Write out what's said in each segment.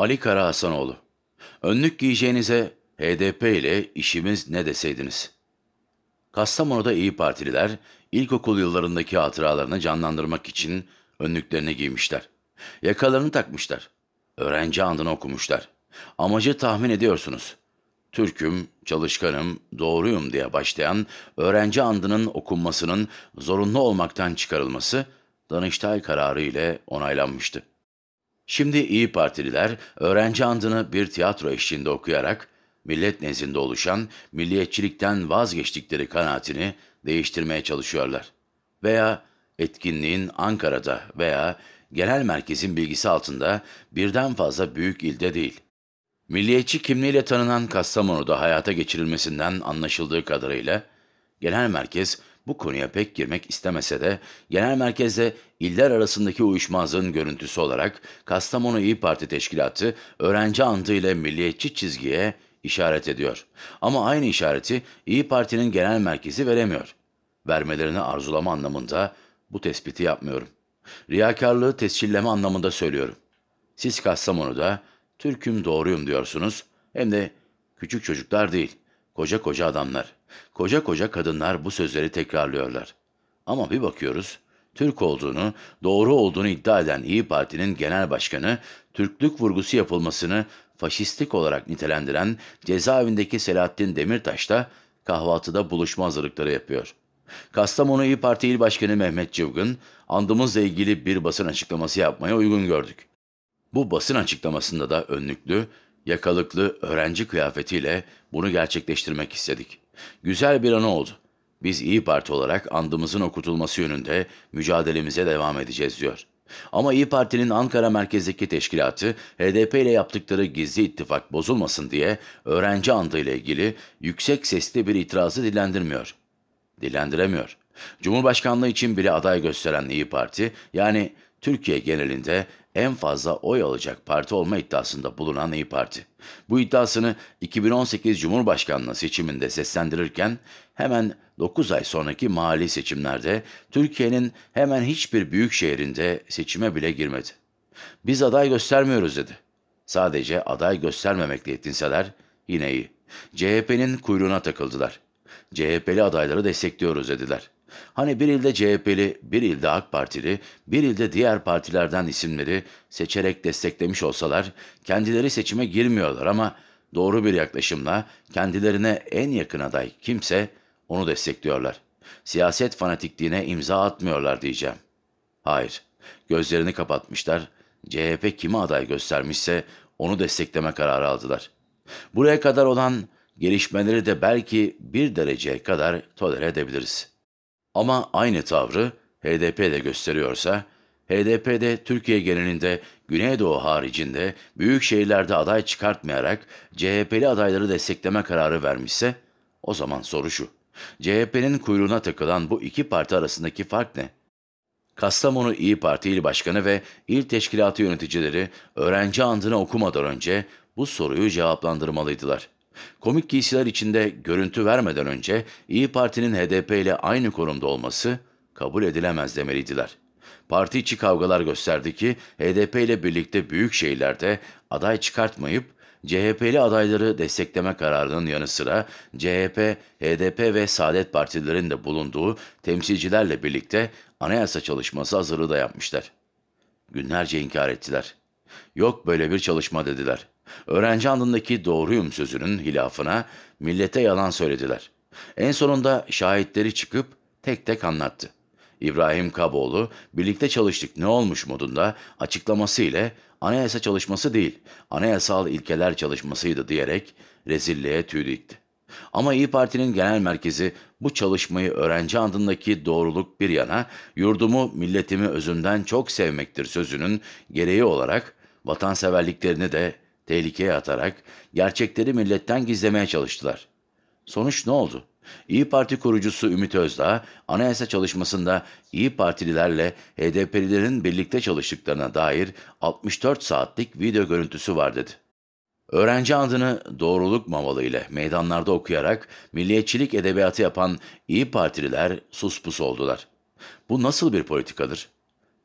Ali Kara Hasanoğlu. Önlük giyeceğinize HDP ile işimiz ne deseydiniz? Kastamonu'da İyi Partililer ilkokul yıllarındaki hatıralarını canlandırmak için önlüklerini giymişler. Yakalarını takmışlar. Öğrenci andını okumuşlar. Amacı tahmin ediyorsunuz. Türküm, çalışkanım, doğruyum diye başlayan öğrenci andının okunmasının zorunlu olmaktan çıkarılması Danıştay kararı ile onaylanmıştı. Şimdi İyi Partililer öğrenci andını bir tiyatro eşliğinde okuyarak millet nezdinde oluşan milliyetçilikten vazgeçtikleri kanaatini değiştirmeye çalışıyorlar. Veya etkinliğin Ankara'da veya genel merkezin bilgisi altında birden fazla büyük ilde değil. Milliyetçi kimliğiyle tanınan Kastamonu'da hayata geçirilmesinden anlaşıldığı kadarıyla genel merkez bu konuya pek girmek istemese de genel merkezde iller arasındaki uyuşmazlığın görüntüsü olarak Kastamonu İyi Parti Teşkilatı öğrenci antı ile milliyetçi çizgiye işaret ediyor. Ama aynı işareti İyi Parti'nin genel merkezi veremiyor. Vermelerini arzulama anlamında bu tespiti yapmıyorum. Riyakarlığı tescilleme anlamında söylüyorum. Siz Kastamonu'da Türk'üm doğruyum diyorsunuz hem de küçük çocuklar değil, koca koca adamlar. Koca koca kadınlar bu sözleri tekrarlıyorlar. Ama bir bakıyoruz, Türk olduğunu, doğru olduğunu iddia eden İyi Parti'nin genel başkanı, Türklük vurgusu yapılmasını faşistlik olarak nitelendiren cezaevindeki Selahattin Demirtaş da kahvaltıda buluşma hazırlıkları yapıyor. Kastamonu İyi Parti İl Başkanı Mehmet Cıvgın, andımızla ilgili bir basın açıklaması yapmaya uygun gördük. Bu basın açıklamasında da önlüklü, yakalıklı öğrenci kıyafetiyle bunu gerçekleştirmek istedik. Güzel bir an oldu. Biz İyi Parti olarak andımızın okutulması yönünde mücadelemize devam edeceğiz diyor. Ama İyi Parti'nin Ankara merkezdeki teşkilatı HDP ile yaptıkları gizli ittifak bozulmasın diye öğrenci andı ile ilgili yüksek sesli bir itirazı dilendirmiyor. Dilendiremiyor. Cumhurbaşkanlığı için bile aday gösteren İyi Parti yani Türkiye genelinde en fazla oy alacak parti olma iddiasında bulunan İyi Parti. Bu iddiasını 2018 Cumhurbaşkanlığı seçiminde seslendirirken hemen 9 ay sonraki mahalli seçimlerde Türkiye'nin hemen hiçbir büyük şehrinde seçime bile girmedi. Biz aday göstermiyoruz dedi. Sadece aday göstermemekle yetinseler yine iyi. CHP'nin kuyruğuna takıldılar. CHP'li adayları destekliyoruz dediler. Hani bir ilde CHP'li, bir ilde AK Partili, bir ilde diğer partilerden isimleri seçerek desteklemiş olsalar kendileri seçime girmiyorlar ama doğru bir yaklaşımla kendilerine en yakın aday kimse onu destekliyorlar. Siyaset fanatikliğine imza atmıyorlar diyeceğim. Hayır, gözlerini kapatmışlar. CHP kimi aday göstermişse onu destekleme kararı aldılar. Buraya kadar olan gelişmeleri de belki bir dereceye kadar tolere edebiliriz. Ama aynı tavrı HDP de gösteriyorsa, HDP'de Türkiye genelinde Güneydoğu haricinde büyük şehirlerde aday çıkartmayarak CHP'li adayları destekleme kararı vermişse o zaman soru şu. CHP'nin kuyruğuna takılan bu iki parti arasındaki fark ne? Kastamonu İyi Parti İl Başkanı ve İl Teşkilatı yöneticileri öğrenci andını okumadan önce bu soruyu cevaplandırmalıydılar. Komik giysiler içinde görüntü vermeden önce İyi Parti'nin HDP ile aynı konumda olması kabul edilemez demeliydiler. Parti içi kavgalar gösterdi ki HDP ile birlikte büyük şehirlerde aday çıkartmayıp CHP'li adayları destekleme kararının yanı sıra CHP, HDP ve Saadet Partilerin de bulunduğu temsilcilerle birlikte anayasa çalışması hazırlığı da yapmışlar. Günlerce inkar ettiler. Yok böyle bir çalışma dediler. Öğrenci andındaki doğruyum sözünün hilafına millete yalan söylediler. En sonunda şahitleri çıkıp tek tek anlattı. İbrahim Kaboğlu birlikte çalıştık ne olmuş modunda açıklaması ile anayasa çalışması değil, anayasal ilkeler çalışmasıydı diyerek rezilliğe tüy dikti. Ama İyi Parti'nin genel merkezi bu çalışmayı öğrenci andındaki doğruluk bir yana yurdumu milletimi özünden çok sevmektir sözünün gereği olarak vatanseverliklerini de tehlikeye atarak gerçekleri milletten gizlemeye çalıştılar. Sonuç ne oldu? İyi Parti kurucusu Ümit Özdağ, anayasa çalışmasında İyi Partililerle HDP'lilerin birlikte çalıştıklarına dair 64 saatlik video görüntüsü var dedi. Öğrenci adını doğruluk mavalı ile meydanlarda okuyarak milliyetçilik edebiyatı yapan İyi Partililer suspus oldular. Bu nasıl bir politikadır?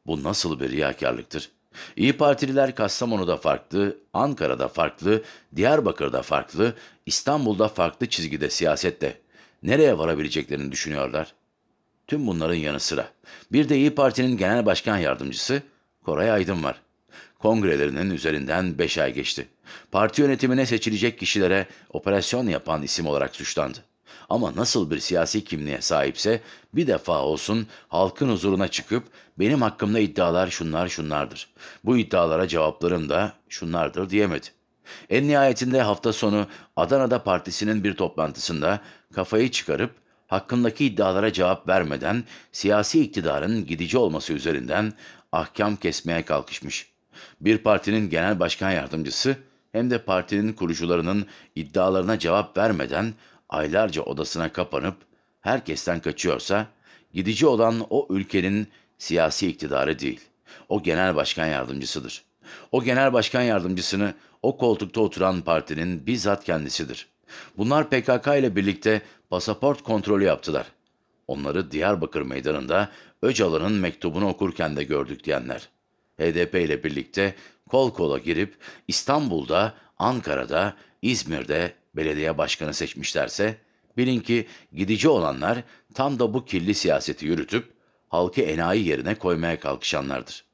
Bu nasıl bir riyakarlıktır? İyi Partililer Kastamonu'da farklı, Ankara'da farklı, Diyarbakır'da farklı, İstanbul'da farklı çizgide siyasette nereye varabileceklerini düşünüyorlar. Tüm bunların yanı sıra bir de İyi Parti'nin genel başkan yardımcısı Koray Aydın var. Kongrelerinin üzerinden 5 ay geçti. Parti yönetimine seçilecek kişilere operasyon yapan isim olarak suçlandı. Ama nasıl bir siyasi kimliğe sahipse bir defa olsun halkın huzuruna çıkıp benim hakkımda iddialar şunlar şunlardır. Bu iddialara cevaplarım da şunlardır diyemedi. En nihayetinde hafta sonu Adana'da partisinin bir toplantısında kafayı çıkarıp hakkındaki iddialara cevap vermeden siyasi iktidarın gidici olması üzerinden ahkam kesmeye kalkışmış. Bir partinin genel başkan yardımcısı hem de partinin kurucularının iddialarına cevap vermeden aylarca odasına kapanıp herkesten kaçıyorsa gidici olan o ülkenin siyasi iktidarı değil. O genel başkan yardımcısıdır. O genel başkan yardımcısını o koltukta oturan partinin bizzat kendisidir. Bunlar PKK ile birlikte pasaport kontrolü yaptılar. Onları Diyarbakır meydanında Öcalan'ın mektubunu okurken de gördük diyenler. HDP ile birlikte kol kola girip İstanbul'da, Ankara'da, İzmir'de, belediye başkanı seçmişlerse bilin ki gidici olanlar tam da bu kirli siyaseti yürütüp halkı enayi yerine koymaya kalkışanlardır.